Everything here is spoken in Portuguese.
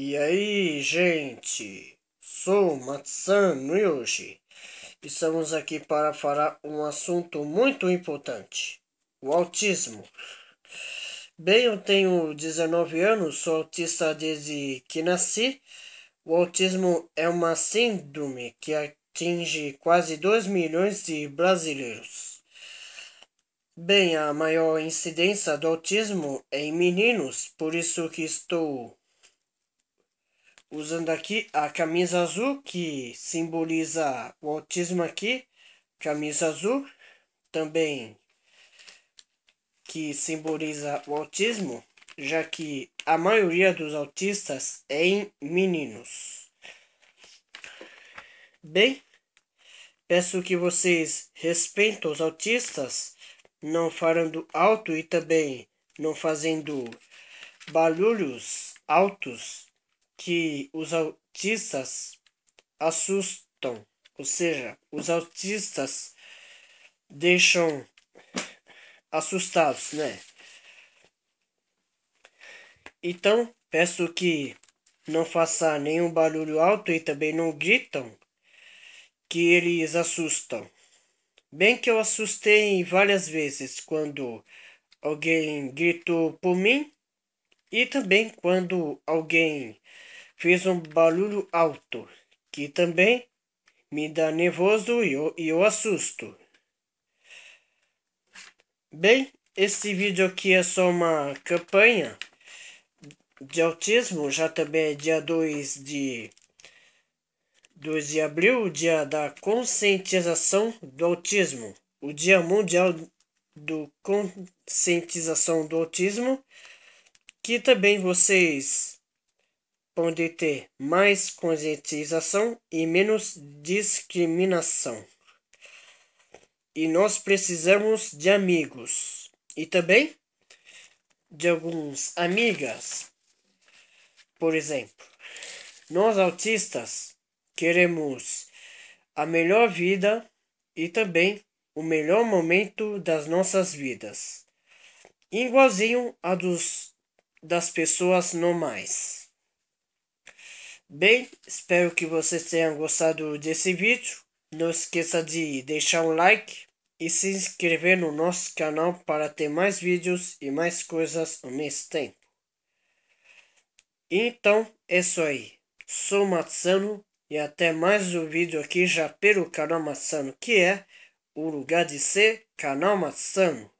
E aí, gente? Sou Matsan Yoshi. Estamos aqui para falar um assunto muito importante: o autismo. Bem, eu tenho 19 anos, sou autista desde que nasci. O autismo é uma síndrome que atinge quase 2 milhões de brasileiros. Bem, a maior incidência do autismo é em meninos, por isso que estou usando aqui a camisa azul que simboliza o autismo aqui, camisa azul também que simboliza o autismo, já que a maioria dos autistas é em meninos. Bem, peço que vocês respeitem os autistas, não falando alto e também não fazendo barulhos altos que os autistas assustam, ou seja, os autistas deixam assustados, né? Então, peço que não faça nenhum barulho alto e também não gritam, que eles assustam. Bem que eu assustei várias vezes quando alguém gritou por mim e também quando alguém fez um barulho alto, que também me dá nervoso e eu, eu assusto. Bem, esse vídeo aqui é só uma campanha de autismo, já também é dia 2 de 2 de abril, o dia da conscientização do autismo, o dia mundial do conscientização do autismo, que também vocês pode ter mais conscientização e menos discriminação. E nós precisamos de amigos e também de alguns amigas. Por exemplo, nós autistas queremos a melhor vida e também o melhor momento das nossas vidas, igualzinho a dos das pessoas normais. Bem, espero que vocês tenham gostado desse vídeo. Não esqueça de deixar um like e se inscrever no nosso canal para ter mais vídeos e mais coisas ao mesmo tempo. Então, é isso aí. Sou Matsano e até mais um vídeo aqui já pelo canal Matsano, que é o lugar de ser canal Matsano.